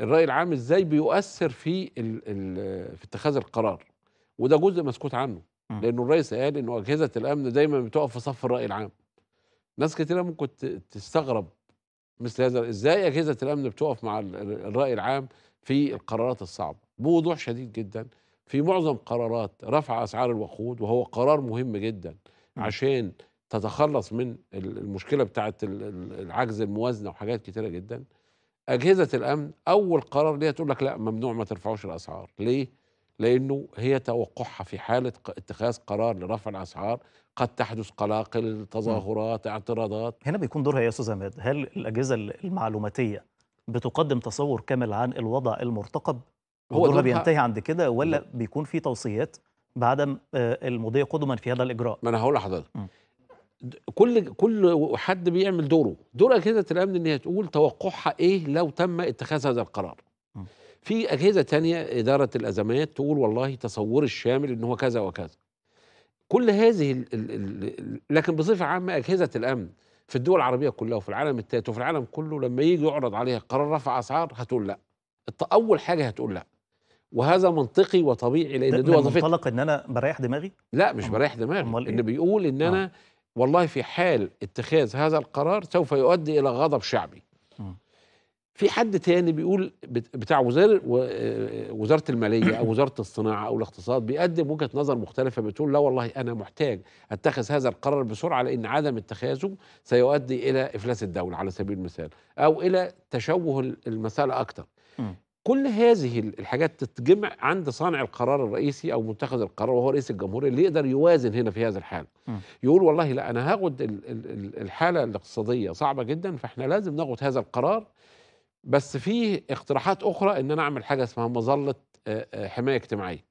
الراي العام ازاي بيؤثر في في اتخاذ القرار وده جزء مسكوت عنه لانه الرئيس قال انه اجهزه الامن دايما بتقف في صف الراي العام ناس كتيره ممكن تستغرب مثل هذا ازاي اجهزه الامن بتقف مع الراي العام في القرارات الصعبه بوضوح شديد جدا في معظم قرارات رفع اسعار الوقود وهو قرار مهم جدا عشان تتخلص من المشكله بتاعه العجز الموازنه وحاجات كتيره جدا اجهزه الامن اول قرار ليها تقول لك لا ممنوع ما ترفعوش الاسعار ليه لانه هي توقعها في حاله اتخاذ قرار لرفع الاسعار قد تحدث قلاقل تظاهرات اعتراضات هنا بيكون دورها يا استاذ عماد هل الاجهزه المعلوماتيه بتقدم تصور كامل عن الوضع المرتقب هو دورها بينتهي عند كده ولا بيكون في توصيات بعدم آه، المضي قدما في هذا الاجراء ما انا هقول لحضرتك كل كل حد بيعمل دوره دور اجهزه الامن ان هي تقول توقعها ايه لو تم اتخاذ هذا القرار في اجهزه تانية اداره الازمات تقول والله تصور الشامل ان هو كذا وكذا كل هذه ال ال الـ لكن بصفه عامه اجهزه الامن في الدول العربيه كلها وفي العالم الثالث وفي العالم كله لما يجي يعرض عليها قرار رفع اسعار هتقول لا اول حاجه هتقول لا وهذا منطقي وطبيعي لان دي وظيفتها منطلق ان انا بريح دماغي لا مش بريح دماغي اللي إيه؟ بيقول ان آه. انا آه. والله في حال اتخاذ هذا القرار سوف يؤدي إلى غضب شعبي في حد تاني بيقول بتاع وزارة وزارة المالية أو وزارة الصناعة أو الاقتصاد بيقدم وجهة نظر مختلفة بتقول لا والله أنا محتاج أتخذ هذا القرار بسرعة لأن عدم اتخاذه سيؤدي إلى إفلاس الدولة على سبيل المثال أو إلى تشوه المسألة أكتر كل هذه الحاجات تتجمع عند صانع القرار الرئيسي او متخذ القرار وهو رئيس الجمهوريه اللي يقدر يوازن هنا في هذا الحال يقول والله لا انا هاخد الحاله الاقتصاديه صعبه جدا فاحنا لازم ناخد هذا القرار بس فيه اقتراحات اخرى ان انا اعمل حاجه اسمها مظله آه، آه، حمايه اجتماعيه